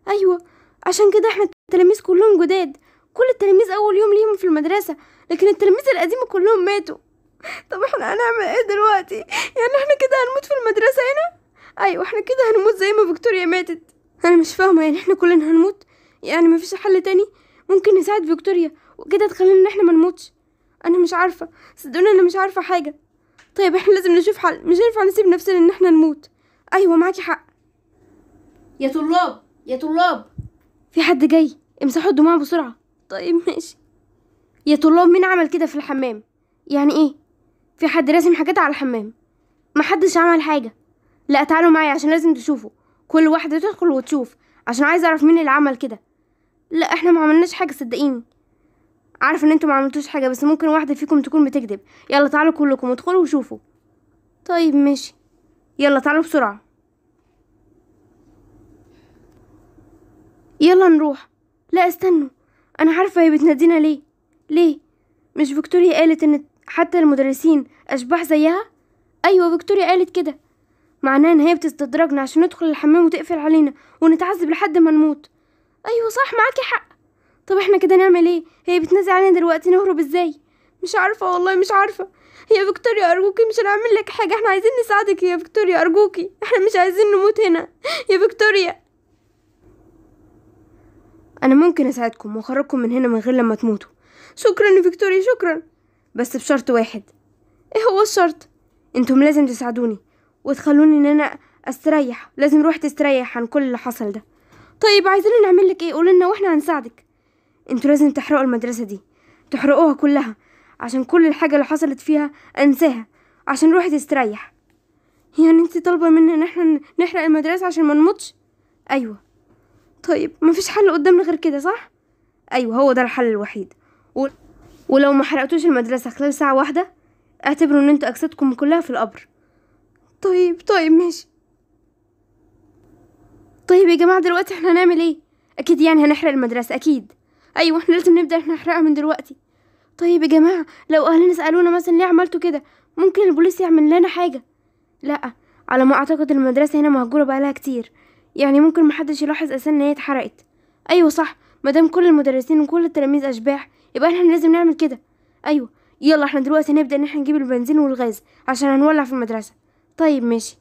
ايوه عشان كده احنا التلاميذ كلهم جداد كل التلاميذ اول يوم ليهم في المدرسة لكن التلاميذ القديمة كلهم ماتوا طب احنا هنعمل ايه دلوقتي يعني احنا كده هنموت في المدرسة هنا ايوه احنا كده هنموت زي ما فيكتوريا ماتت انا مش فاهمة يعني احنا كلنا هنموت يعني مفيش حل تاني ممكن نساعد فيكتوريا وكده تخلينا ان احنا ما نموتش انا مش عارفه صدقوني انا مش عارفه حاجه طيب احنا لازم نشوف حل مش هينفع نسيب نفسنا ان احنا نموت ايوه معاكي حق يا طلاب يا طلاب في حد جاي امسحوا الدموع بسرعه طيب ماشي يا طلاب مين عمل كده في الحمام يعني ايه في حد راسم حاجات على الحمام محدش عمل حاجه لا تعالوا معايا عشان لازم تشوفوا كل واحده تدخل وتشوف عشان عايز اعرف مين اللي عمل كده لا احنا ما عملناش حاجه صدقيني عارفه ان انتوا ما عملتوش حاجه بس ممكن واحده فيكم تكون بتكذب يلا تعالوا كلكم ادخلوا وشوفوا طيب ماشي يلا تعالوا بسرعه يلا نروح لا استنوا انا عارفه هي بتنادينا ليه ليه مش فيكتوريا قالت ان حتى المدرسين اشباح زيها ايوه فيكتوريا قالت كده معناه ان هي بتستدرجنا عشان ندخل الحمام وتقفل علينا ونتعذب لحد ما نموت ايوه صح معاكي حق طب احنا كده نعمل ايه هي بتنادي علينا دلوقتي نهرب ازاي مش عارفه والله مش عارفه يا فيكتوريا ارجوكي مش هنعمل لك حاجه احنا عايزين نساعدك يا فيكتوريا ارجوكي احنا مش عايزين نموت هنا يا فيكتوريا أنا ممكن أساعدكم وأخرجكم من هنا من غير لما تموتوا شكرا يا فيكتوريا شكرا بس بشرط واحد إيه هو الشرط؟ أنتم لازم تساعدوني وتخلوني إن أنا أستريح لازم روحي تستريح عن كل اللي حصل ده طيب عايزين نعمل لك إيه قول لنا وإحنا هنساعدك أنتوا لازم تحرقوا المدرسة دي تحرقوها كلها عشان كل الحاجة اللي حصلت فيها أنساها عشان روحي تستريح يعني انت طالبة مني ان احنا نحرق المدرسة عشان ما نموتش ايوه طيب مفيش حل قدامنا غير كده صح ايوه هو ده الحل الوحيد و... ولو ما حرقتوش المدرسه خلال ساعه واحده اعتبروا ان انتوا اجسادكم كلها في القبر طيب طيب ماشي طيب يا جماعه دلوقتي احنا هنعمل ايه اكيد يعني هنحرق المدرسه اكيد ايوه احنا لازم نبدا احنا نحرقها من دلوقتي طيب يا جماعه لو اهلنا سالونا مثلا ليه عملتوا كده ممكن البوليس يعمل لنا حاجه لا على ما اعتقد المدرسه هنا مهجوره بقالها كتير يعني ممكن محدش يلاحظ اساسا ان هي اتحرقت ايوه صح مدام كل المدرسين وكل التلاميذ اشباح يبقى احنا لازم نعمل كده ايوه يلا احنا دلوقتي نبدا ان احنا نجيب البنزين والغاز عشان هنولع في المدرسه طيب ماشي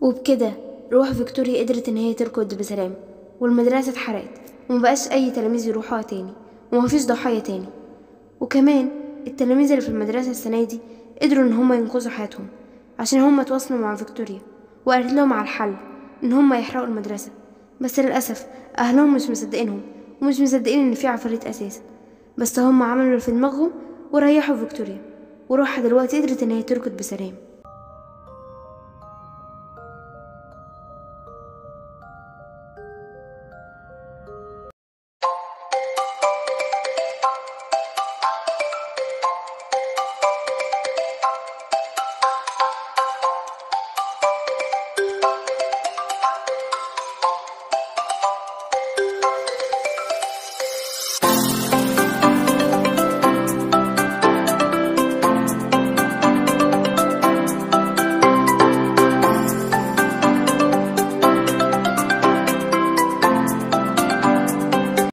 وبكده روح فيكتوريا قدرت ان هي تركض بسلام والمدرسه اتحرقت ومبقاش اي تلاميذ يروحوها تاني ومفيش ضحايا ضحية تاني وكمان التلاميذ اللي في المدرسة السنة دي قدروا إن هما ينقذوا حياتهم عشان هما تواصلوا مع فيكتوريا وقالت لهم على الحل إن هما يحرقوا المدرسة بس للأسف أهلهم مش مصدقينهم ومش مصدقين إن في عفاريت أساسا بس هما عملوا اللي في دماغهم وريحوا فيكتوريا وروحها دلوقتي قدرت إن هي تركض بسلام